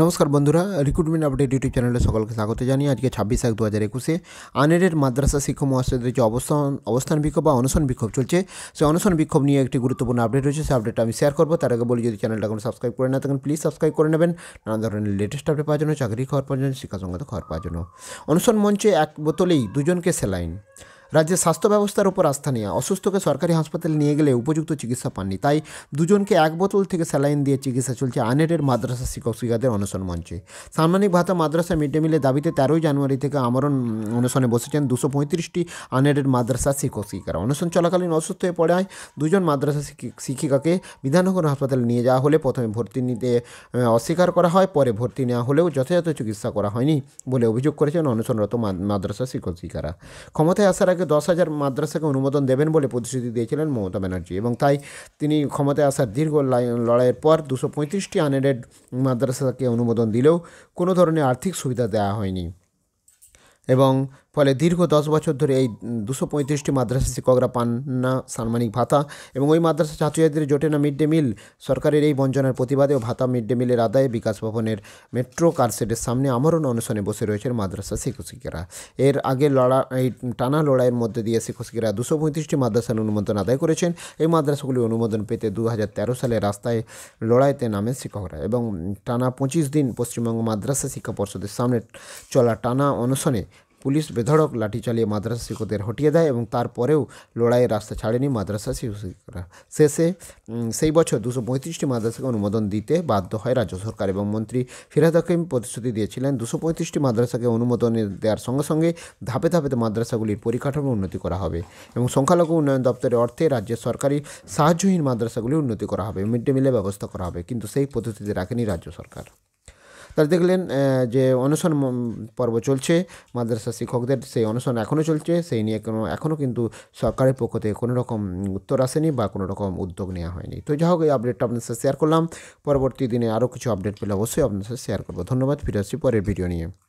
নমস্কার বন্ধুরা recruitment update YouTube চ্যানেলে সকলকে স্বাগত জানিয়ে আজকে ছাব্বিশ এক দু হাজার একুশে আনেরের মাদ্রাসা শিক্ষক মহাশয়দের যে অবস্থান অবস্থান বিক্ষোভ বা অনশন বিক্ষোভ চলছে সেই অনশন বিক্ষোভ নিয়ে একটি গুরুত্বপূর্ণ আপডেট রয়েছে সেই আপডেটটা আমি শেয়ার করবো তার আগে বলি যদি চ্যানেলটা কোনো সাবস্ক্রাইব করে না থাকেন প্লিজ সাবস্ক্রাইব করে নেবেন নানা ধরনের লেটেস্ট আপডেট পাওয়ার জন্য চাকরি খাওয়ার পাওয়ার জন্য শিক্ষা সংগত খাওয়ার পাওয়ার জন্য অনশন মঞ্চে এক বোতলেই দুজনকে সেলাইন রাজ্যের স্বাস্থ্য ব্যবস্থার উপর আস্থা নেওয়া অসুস্থকে সরকারি হাসপাতালে নিয়ে গেলে উপযুক্ত চিকিৎসা পাননি তাই দুজনকে এক বোতল থেকে স্যালাইন দিয়ে চিকিৎসা চলছে আনেরের মাদ্রাসা শিক্ষক শিক্ষিকাদের অনশন মঞ্চে সাম্মানিক ভাতা মাদ্রাসা মিড ডে মিলের দাবিতে তেরোই জানুয়ারি থেকে আমরণ অনশনে বসেছেন দুশো পঁয়ত্রিশটি আনেরের মাদ্রাসা শিক্ষক শিক্ষিকারা অনশন চলাকালীন অসুস্থ হয়ে পড়ায় দুজন মাদ্রাসা শিক্ষিকাকে বিধাননগর হাসপাতালে নিয়ে যাওয়া হলে প্রথমে ভর্তি নিতে অস্বীকার করা হয় পরে ভর্তি নেওয়া হলেও যথাযথ চিকিৎসা করা হয়নি বলে অভিযোগ করেছেন অনশনরত মাদ্রাসা শিক্ষক শিক্ষিকারা ক্ষমতায় আসার আগে দশ হাজার মাদ্রাসাকে অনুমোদন দেবেন বলে প্রতিশ্রুতি দিয়েছিলেন মমতা ব্যানার্জি এবং তাই তিনি ক্ষমতায় আসার দীর্ঘ লড়াইয়ের পর দুশো পঁয়ত্রিশটি আনএডেড মাদ্রাসাকে অনুমোদন দিলেও কোনো ধরনের আর্থিক সুবিধা দেওয়া হয়নি এবং ফলে দীর্ঘ দশ বছর ধরে এই দুশো পঁয়ত্রিশটি মাদ্রাসা শিক্ষকরা পান না সাম্মানিক ভাতা এবং ওই মাদ্রাসা ছাত্রছাত্রীদের জোটে না মিড ডে মিল সরকারের এই বঞ্চনার প্রতিবাদে ও ভাতা মিড ডে মিলের আদায়ে বিকাশ ভবনের মেট্রো কারশেডের সামনে আমরণ অনশনে বসে রয়েছেন মাদ্রাসা শিক্ষিকারা এর আগে লড়া এই টানা লড়াইয়ের মধ্যে দিয়ে শিক্ষিকারা দুশো পঁয়ত্রিশটি মাদ্রাসার অনুমোদন আদায় করেছেন এই মাদ্রাসাগুলি অনুমোদন পেতে দু সালে রাস্তায় লড়াইতে নামে শিক্ষকরা এবং টানা পঁচিশ দিন পশ্চিমবঙ্গ মাদ্রাসা শিক্ষা পর্ষদের সামনে চলা টানা অনশনে পুলিশ বেধড়ক লাঠি চালিয়ে মাদ্রাসা শিক্ষকদের হটিয়ে দেয় এবং তারপরেও লড়াইয়ের রাস্তা ছাড়েনি মাদ্রাসা শিক্ষকরা শেষে সেই বছর দুশো পঁয়ত্রিশটি মাদ্রাসাকে অনুমোদন দিতে বাধ্য হয় রাজ্য সরকার এবং মন্ত্রী ফিরাদ হাকিম প্রতিশ্রুতি দিয়েছিলেন দুশো পঁয়ত্রিশটি মাদ্রাসাকে অনুমোদন দেওয়ার সঙ্গে সঙ্গে ধাপে ধাপে মাদ্রাসাগুলির পরিকাঠামো উন্নতি করা হবে এবং সংখ্যালঘু উন্নয়ন দপ্তরের অর্থে রাজ্যের সরকারি সাহায্যহীন মাদ্রাসাগুলি উন্নতি করা হবে মিড ডে মিলের ব্যবস্থা করা হবে কিন্তু সেই প্রতিশ্রুতি রাখেনি রাজ্য সরকার তারা দেখলেন যে অনশন পর্ব চলছে মাদ্রাসা শিক্ষকদের সেই অনশন এখনও চলছে সেই নিয়ে কোনো এখনও কিন্তু সরকারের পক্ষ থেকে কোনো রকম উত্তর আসেনি বা কোনো রকম উদ্যোগ নেওয়া হয়নি তো যাই হোক এই আপডেটটা আপনার সাথে শেয়ার করলাম পরবর্তী দিনে আরও কিছু আপডেট পেলে অবশ্যই আপনার সাথে শেয়ার করবো ধন্যবাদ ফিরে আসছি পরের ভিডিও নিয়ে